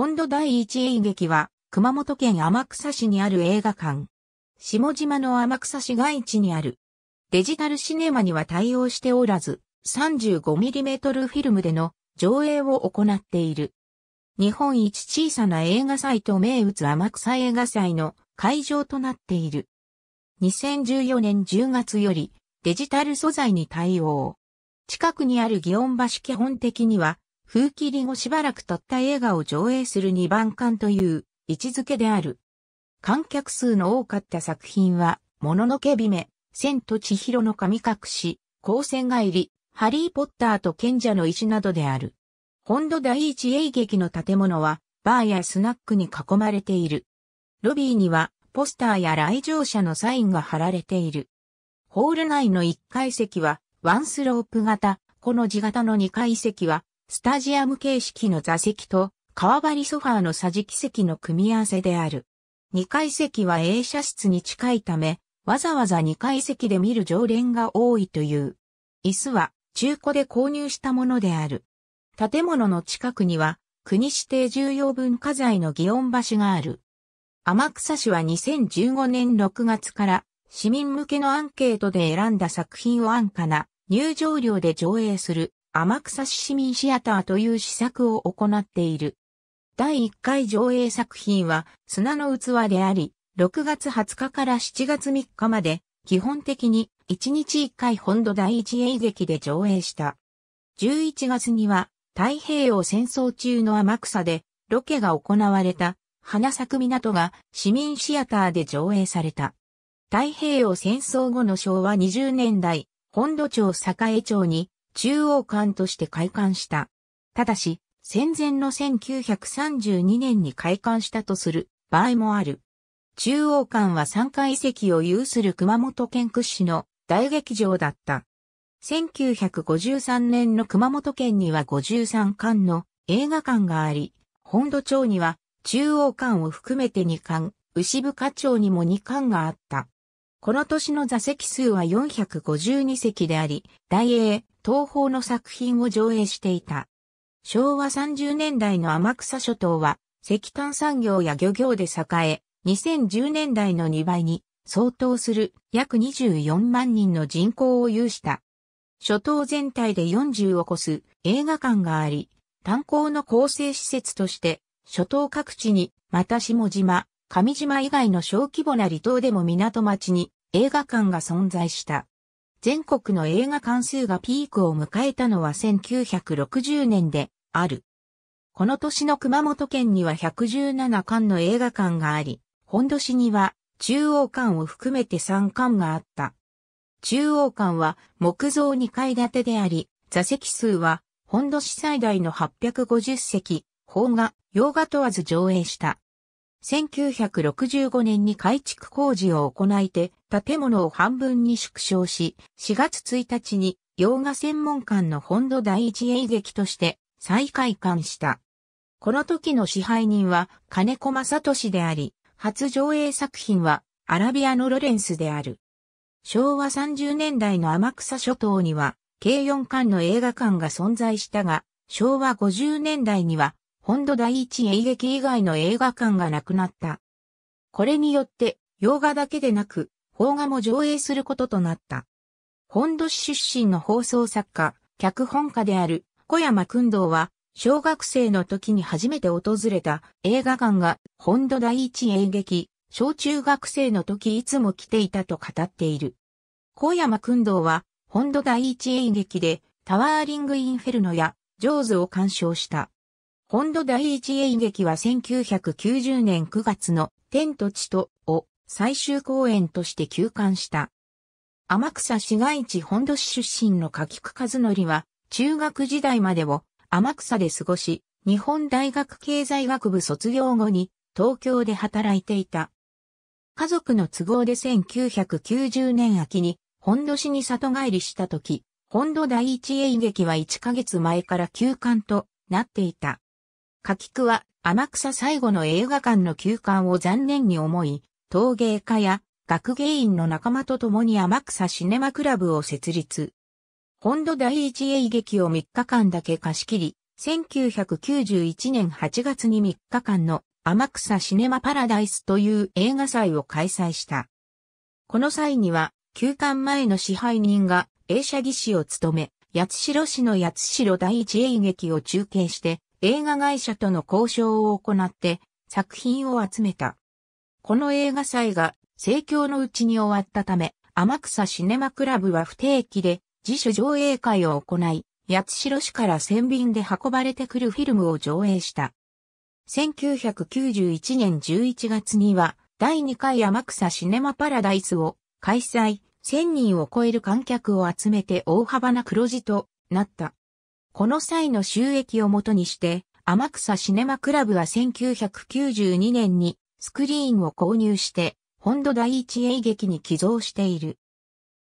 本土第一演劇は、熊本県天草市にある映画館。下島の天草市街地にある。デジタルシネマには対応しておらず、35mm フィルムでの上映を行っている。日本一小さな映画祭と名打つ天草映画祭の会場となっている。2014年10月よりデジタル素材に対応。近くにある祇園橋基本的には風切り後しばらく経った映画を上映する2番館という位置づけである。観客数の多かった作品は、もののけ姫、千と千尋の神隠し、光線帰り、ハリーポッターと賢者の石などである。本土第一映劇の建物は、バーやスナックに囲まれている。ロビーには、ポスターや来場者のサインが貼られている。ホール内の1階席は、ワンスロープ型、この字型の2階席は、スタジアム形式の座席と、川張りソファーの桟敷席の組み合わせである。2階席は映写室に近いため、わざわざ2階席で見る常連が多いという。椅子は中古で購入したものである。建物の近くには国指定重要文化財の祇園橋がある。天草市は2015年6月から市民向けのアンケートで選んだ作品を安価な入場料で上映する天草市市民シアターという施策を行っている。第1回上映作品は砂の器であり、6月20日から7月3日まで、基本的に1日1回本土第一映劇で上映した。11月には太平洋戦争中の天草でロケが行われた花咲く港が市民シアターで上映された。太平洋戦争後の昭和20年代、本土町栄町に中央館として開館した。ただし、戦前の1932年に開館したとする場合もある。中央館は3階席を有する熊本県屈指の大劇場だった。1953年の熊本県には53館の映画館があり、本土町には中央館を含めて2館、牛深町にも2館があった。この年の座席数は452席であり、大英、東方の作品を上映していた。昭和30年代の天草諸島は石炭産業や漁業で栄え、2010年代の2倍に相当する約24万人の人口を有した。諸島全体で40を超す映画館があり、炭鉱の構成施設として、諸島各地に、また下島、上島以外の小規模な離島でも港町に映画館が存在した。全国の映画関数がピークを迎えたのは1960年である。この年の熊本県には117館の映画館があり、本土市には中央館を含めて3館があった。中央館は木造2階建てであり、座席数は本土市最大の850席、邦画、洋画問わず上映した。1965年に改築工事を行いて、建物を半分に縮小し、4月1日に洋画専門館の本土第一演劇として再開館した。この時の支配人は金子正俊であり、初上映作品はアラビアのロレンスである。昭和30年代の天草諸島には、計4館の映画館が存在したが、昭和50年代には本土第一演劇以外の映画館がなくなった。これによって、洋画だけでなく、邦画も上映することとなった。本土市出身の放送作家、脚本家である小山君堂は、小学生の時に初めて訪れた映画館が本土第一演劇、小中学生の時いつも来ていたと語っている。小山君堂は、本土第一演劇で、タワーリングインフェルノや、ジョーズを鑑賞した。本土第一演劇は1990年9月の天と地とを最終公演として休館した。天草市街地本土市出身の柿久和則は中学時代までを天草で過ごし、日本大学経済学部卒業後に東京で働いていた。家族の都合で1990年秋に本土市に里帰りした時、本土第一演劇は1ヶ月前から休館となっていた。柿久は天草最後の映画館の休館を残念に思い、陶芸家や学芸員の仲間と共に天草シネマクラブを設立。本土第一映劇を3日間だけ貸し切り、1991年8月に3日間の天草シネマパラダイスという映画祭を開催した。この際には、休館前の支配人が映写技師を務め、八代市の八代第一映劇を中継して、映画会社との交渉を行って作品を集めた。この映画祭が盛況のうちに終わったため、天草シネマクラブは不定期で自主上映会を行い、八代市から千便で運ばれてくるフィルムを上映した。1991年11月には第2回天草シネマパラダイスを開催、1000人を超える観客を集めて大幅な黒字となった。この際の収益をもとにして、天草シネマクラブは1992年にスクリーンを購入して、本土第一映劇に寄贈している。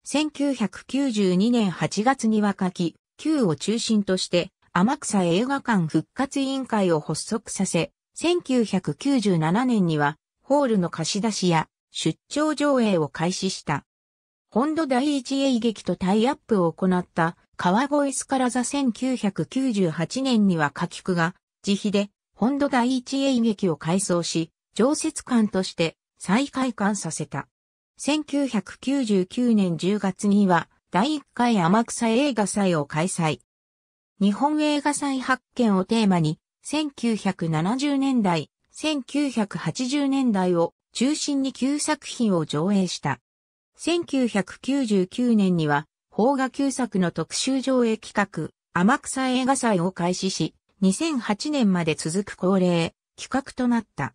1992年8月には書き、旧を中心として、天草映画館復活委員会を発足させ、1997年には、ホールの貸し出しや出張上映を開始した。本土第一映劇とタイアップを行った川越スカラザ1998年には歌曲が、自費で、本土第一演劇を改装し、常設館として再開館させた。1999年10月には、第1回天草映画祭を開催。日本映画祭発見をテーマに、1970年代、1980年代を中心に9作品を上映した。1999年には邦画旧作の特集上映企画、天草映画祭を開始し、2008年まで続く恒例、企画となった。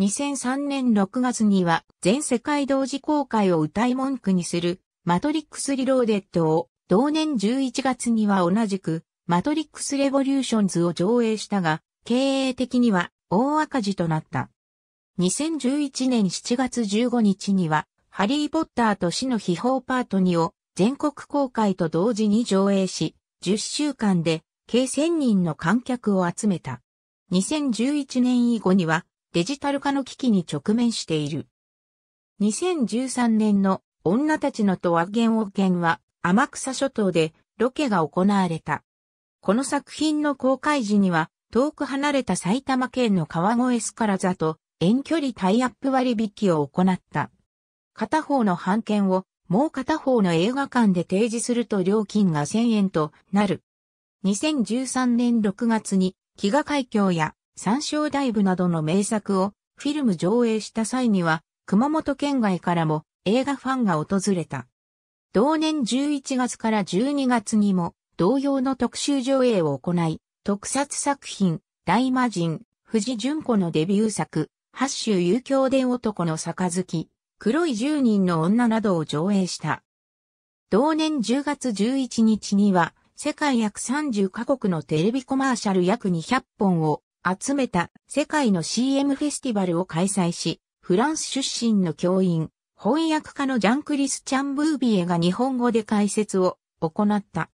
2003年6月には全世界同時公開を歌い文句にするマトリックスリローデッドを同年11月には同じくマトリックスレボリューションズを上映したが経営的には大赤字となった。2011年7月15日にはハリー・ポッターと死の秘宝パート2を全国公開と同時に上映し、10週間で計1000人の観客を集めた。2011年以後にはデジタル化の危機に直面している。2013年の女たちのとは言を言は天草諸島でロケが行われた。この作品の公開時には遠く離れた埼玉県の川越スカラザと遠距離タイアップ割引を行った。片方の版権をもう片方の映画館で提示すると料金が1000円となる。2013年6月に、飢餓海峡や山椒ダイブなどの名作をフィルム上映した際には、熊本県外からも映画ファンが訪れた。同年11月から12月にも同様の特集上映を行い、特撮作品、大魔人、藤淳子のデビュー作、八州遊興伝男の杯、黒い10人の女などを上映した。同年10月11日には、世界約30カ国のテレビコマーシャル約200本を集めた世界の CM フェスティバルを開催し、フランス出身の教員、翻訳家のジャンクリス・チャン・ブービエが日本語で解説を行った。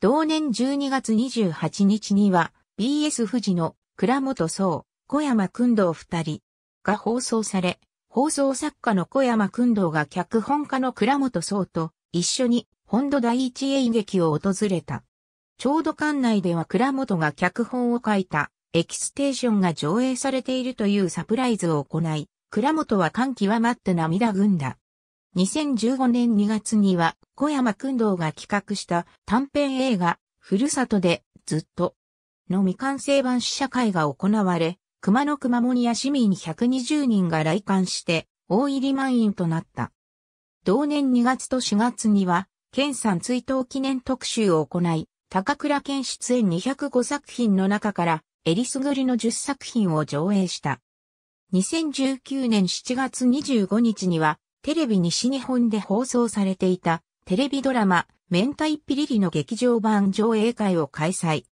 同年12月28日には BS 富士の倉本総、小山君堂二人が放送され、放送作家の小山君堂が脚本家の倉本壮と一緒に本土第一演劇を訪れた。ちょうど館内では倉本が脚本を書いたエキステーションが上映されているというサプライズを行い、倉本は感極まって涙ぐんだ。2015年2月には小山君堂が企画した短編映画、ふるさとでずっとの未完成版試写会が行われ、熊野熊森や市民120人が来館して、大入り満員となった。同年2月と4月には、県産追悼記念特集を行い、高倉県出演205作品の中から、えりすぐりの10作品を上映した。2019年7月25日には、テレビ西日本で放送されていた、テレビドラマ、明太ピリリの劇場版上映会を開催。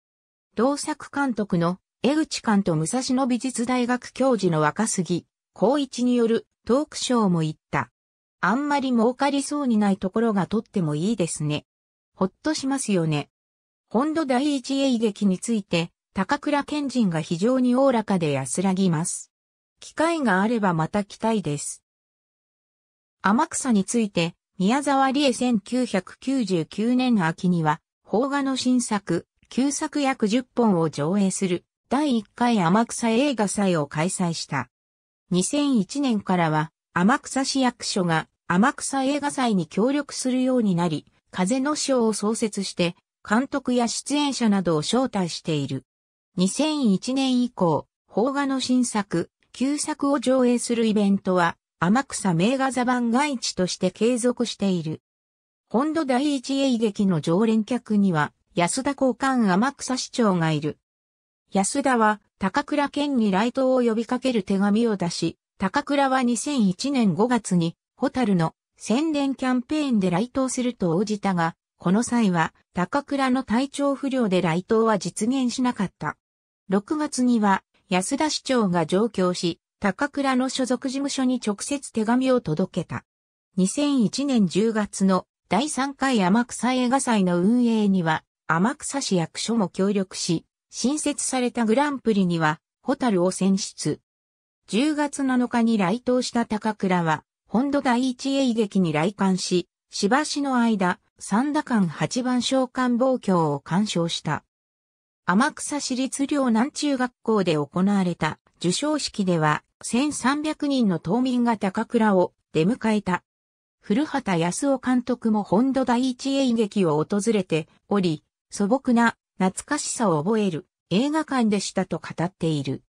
同作監督の江口館と武蔵野美術大学教授の若杉、光一によるトークショーも言った。あんまり儲かりそうにないところがとってもいいですね。ほっとしますよね。本土第一英劇について、高倉賢人が非常におおらかで安らぎます。機会があればまた来たいです。天草について、宮沢りえ1999年秋には、邦画の新作、旧作約10本を上映する第1回天草映画祭を開催した。2001年からは天草市役所が天草映画祭に協力するようになり、風の賞を創設して監督や出演者などを招待している。2001年以降、邦画の新作、旧作を上映するイベントは、天草名画座番外地として継続している。本土第一映劇の常連客には、安田交換天草市長がいる。安田は高倉健に来島を呼びかける手紙を出し、高倉は2001年5月に、ホタルの宣伝キャンペーンで来島すると応じたが、この際は高倉の体調不良で来島は実現しなかった。6月には安田市長が上京し、高倉の所属事務所に直接手紙を届けた。2001年10月の第3回天草映画祭の運営には、天草市役所も協力し、新設されたグランプリには、ホタルを選出。10月7日に来島した高倉は、本土第一栄劇に来館し、しばしの間、三打館八番召喚望郷を鑑賞した。天草市立寮南中学校で行われた受賞式では、1300人の島民が高倉を出迎えた。古畑康夫監督も本土第一栄劇を訪れており、素朴な懐かしさを覚える映画館でしたと語っている。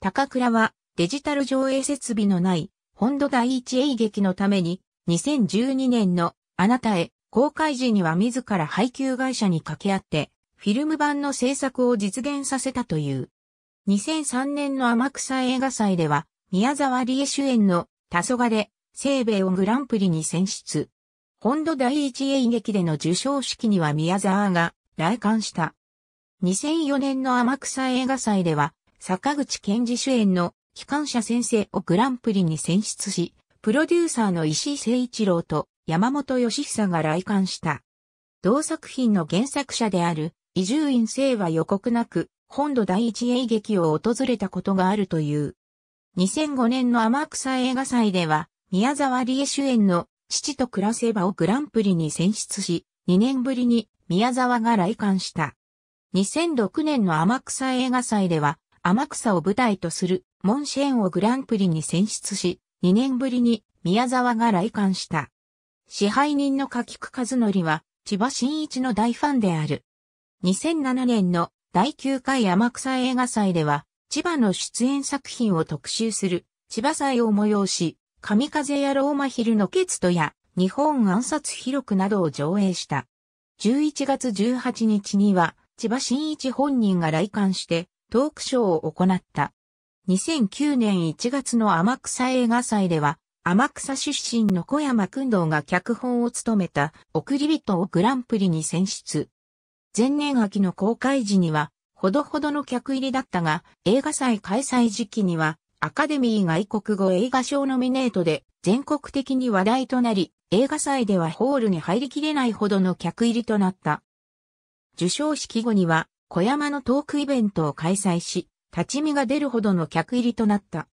高倉はデジタル上映設備のない本土第一映劇のために2012年のあなたへ公開時には自ら配給会社に掛け合ってフィルム版の制作を実現させたという。2003年の天草映画祭では宮沢理恵主演の黄昏、西米をグランプリに選出。本土第一映劇での受賞式には宮沢が来館した。2004年の天草映画祭では、坂口健二主演の機関車先生をグランプリに選出し、プロデューサーの石井誠一郎と山本義久が来館した。同作品の原作者である伊集院生は予告なく本土第一映劇を訪れたことがあるという。2005年の天草映画祭では宮沢りえ主演の父と暮らせばをグランプリに選出し、2年ぶりに宮沢が来館した。2006年の天草映画祭では、天草を舞台とするモンシェーンをグランプリに選出し、2年ぶりに宮沢が来館した。支配人の柿久和則は、千葉真一の大ファンである。2007年の第9回天草映画祭では、千葉の出演作品を特集する、千葉祭を催し、神風やローマ昼のケツトや、日本暗殺広くなどを上映した。11月18日には、千葉真一本人が来館してトークショーを行った。2009年1月の天草映画祭では、天草出身の小山君堂が脚本を務めた送り人をグランプリに選出。前年秋の公開時には、ほどほどの客入りだったが、映画祭開催時期には、アカデミー外国語映画賞ノミネートで全国的に話題となり、映画祭ではホールに入りきれないほどの客入りとなった。受賞式後には、小山のトークイベントを開催し、立ち見が出るほどの客入りとなった。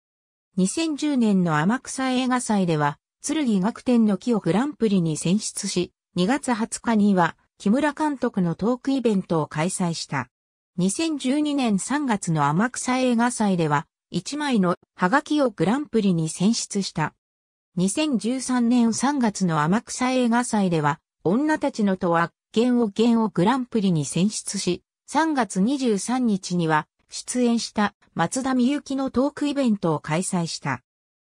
2010年の天草映画祭では、剣学天の木をグランプリに選出し、2月20日には、木村監督のトークイベントを開催した。2012年3月の天草映画祭では、1枚のハガキをグランプリに選出した。2013年3月の天草映画祭では、女たちのとは言をンをグランプリに選出し、3月23日には出演した松田美幸のトークイベントを開催した。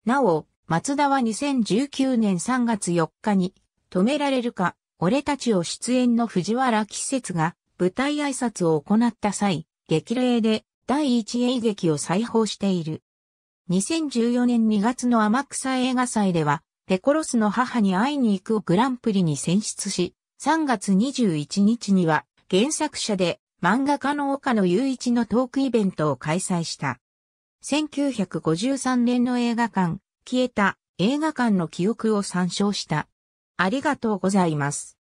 なお、松田は2019年3月4日に、止められるか、俺たちを出演の藤原季節が舞台挨拶を行った際、激励で第一映劇を再放している。2014年2月の天草映画祭では、ペコロスの母に会いに行くをグランプリに選出し、3月21日には原作者で漫画家の岡野雄一のトークイベントを開催した。1953年の映画館、消えた映画館の記憶を参照した。ありがとうございます。